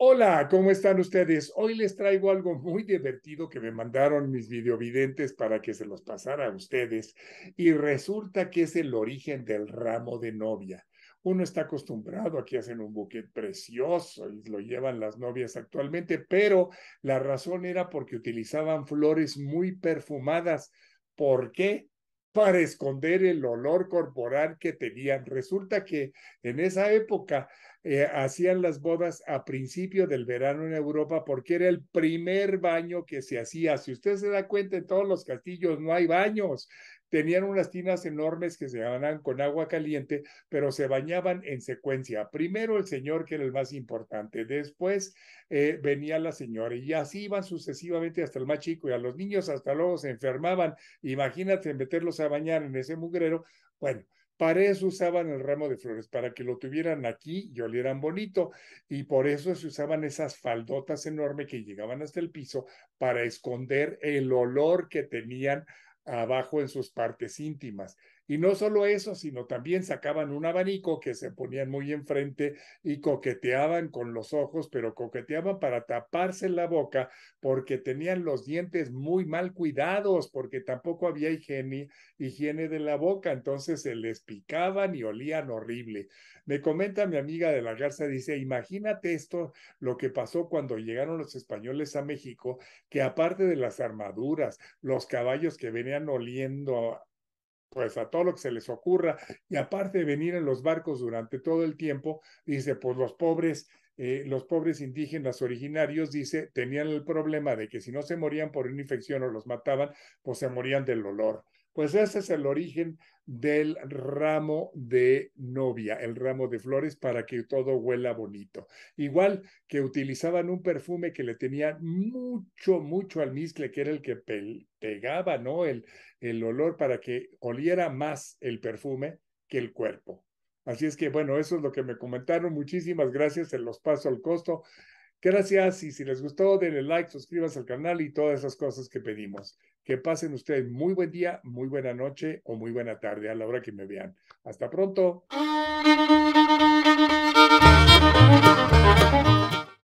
Hola, ¿cómo están ustedes? Hoy les traigo algo muy divertido que me mandaron mis videovidentes para que se los pasara a ustedes y resulta que es el origen del ramo de novia. Uno está acostumbrado, a que hacen un buquet precioso y lo llevan las novias actualmente, pero la razón era porque utilizaban flores muy perfumadas. ¿Por qué? para esconder el olor corporal que tenían. Resulta que en esa época eh, hacían las bodas a principio del verano en Europa porque era el primer baño que se hacía. Si usted se da cuenta, en todos los castillos no hay baños. Tenían unas tinas enormes que se ganaban con agua caliente, pero se bañaban en secuencia. Primero el señor, que era el más importante, después eh, venía la señora, y así iban sucesivamente hasta el más chico, y a los niños hasta luego se enfermaban. Imagínate meterlos a bañar en ese mugrero. Bueno, para eso usaban el ramo de flores, para que lo tuvieran aquí y olieran bonito. Y por eso se usaban esas faldotas enormes que llegaban hasta el piso para esconder el olor que tenían abajo en sus partes íntimas. Y no solo eso, sino también sacaban un abanico que se ponían muy enfrente y coqueteaban con los ojos, pero coqueteaban para taparse la boca porque tenían los dientes muy mal cuidados, porque tampoco había higiene, higiene de la boca, entonces se les picaban y olían horrible. Me comenta mi amiga de la Garza, dice, imagínate esto, lo que pasó cuando llegaron los españoles a México, que aparte de las armaduras, los caballos que venían oliendo pues a todo lo que se les ocurra, y aparte de venir en los barcos durante todo el tiempo, dice, pues los pobres, eh, los pobres indígenas originarios, dice, tenían el problema de que si no se morían por una infección o los mataban, pues se morían del olor. Pues ese es el origen del ramo de novia, el ramo de flores para que todo huela bonito. Igual que utilizaban un perfume que le tenía mucho, mucho almizcle, que era el que pegaba, ¿no? El, el olor para que oliera más el perfume que el cuerpo. Así es que, bueno, eso es lo que me comentaron. Muchísimas gracias. Se los paso al costo Gracias y si les gustó, denle like, suscríbanse al canal y todas esas cosas que pedimos. Que pasen ustedes muy buen día, muy buena noche o muy buena tarde a la hora que me vean. Hasta pronto.